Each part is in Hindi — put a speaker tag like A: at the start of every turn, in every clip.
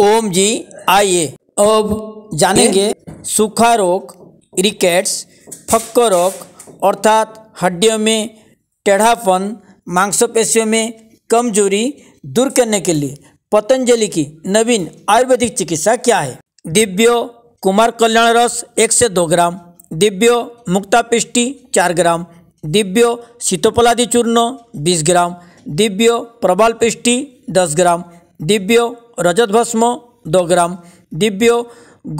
A: ओम जी आइए अब जानेंगे सूखा रोग रिकेट्स फक्क रोग अर्थात हड्डियों में टेढ़ापन मांसपेशियों में कमजोरी दूर करने के लिए पतंजलि की नवीन आयुर्वेदिक चिकित्सा क्या है दिव्यो कुमार कल्याण रस एक से दो ग्राम दिव्यो मुक्तापिष्टि चार ग्राम दिव्यो शीतोपलादि चूर्ण बीस ग्राम दिव्यो प्रबल पिष्टि दस ग्राम दिव्य रजत भस्म दो ग्राम दिव्य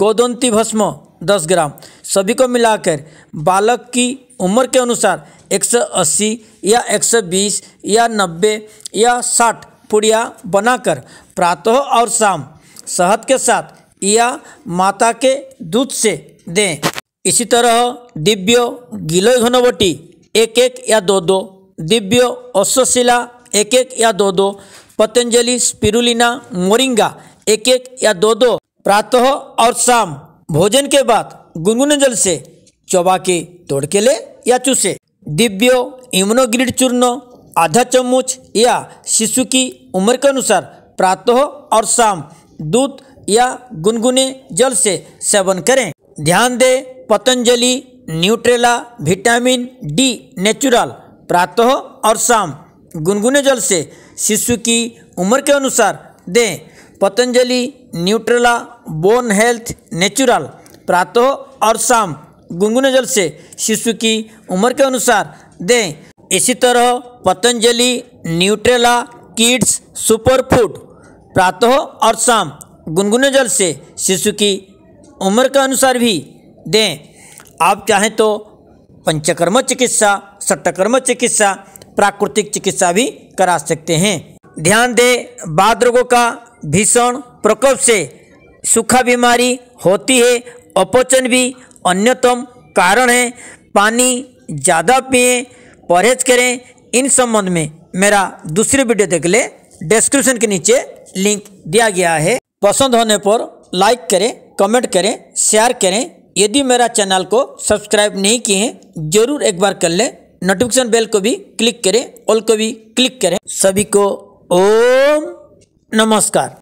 A: गोदंती भस्म दस ग्राम सभी को मिलाकर बालक की उम्र के अनुसार 180 या 120 या 90 या 60 पुड़िया बनाकर प्रातः और शाम शहद के साथ या माता के दूध से दें इसी तरह दिव्य गिलोय घनवटी एक एक या दो दो दिव्य अश्वशिला एक एक या दो दो पतंजलि स्पिरुलिना मोरिंगा एक एक या दो दो प्रातः और शाम भोजन के बाद गुनगुने जल से चौबा के तोड़ के ले या चूसे दिव्यो इम्नोग्रिड चूर्ण आधा चम्मच या शिशु की उम्र के अनुसार प्रातः और शाम दूध या गुनगुने जल से सेवन करें ध्यान दें Patanjali Nutrela vitamin D natural प्रातः और शाम गुनगुने जल से शिशु की उम्र के अनुसार दें Patanjali Nutrela bone health natural प्रातः और शाम गुनगुने जल से शिशु की उम्र के अनुसार दें इसी तरह Patanjali Nutrela kids super food प्रातः और शाम गुनगुने जल से शिशु की उम्र के अनुसार भी दें आप चाहें तो पंचकर्म चिकित्सा सट्टकर्म चिकित्सा प्राकृतिक चिकित्सा भी करा सकते हैं ध्यान दें बाद रोगों का भीषण प्रकोप से सूखा बीमारी होती है अपोचन भी अन्यतम कारण है पानी ज़्यादा पिए परहेज करें इन संबंध में मेरा दूसरी वीडियो देख ले डिस्क्रिप्शन के नीचे लिंक दिया गया है पसंद होने पर लाइक करें कमेंट करें शेयर करें यदि मेरा चैनल को सब्सक्राइब नहीं किए जरूर एक बार कर लें नोटिफिकेशन बेल को भी क्लिक करें ऑल को भी क्लिक करें सभी को ओम नमस्कार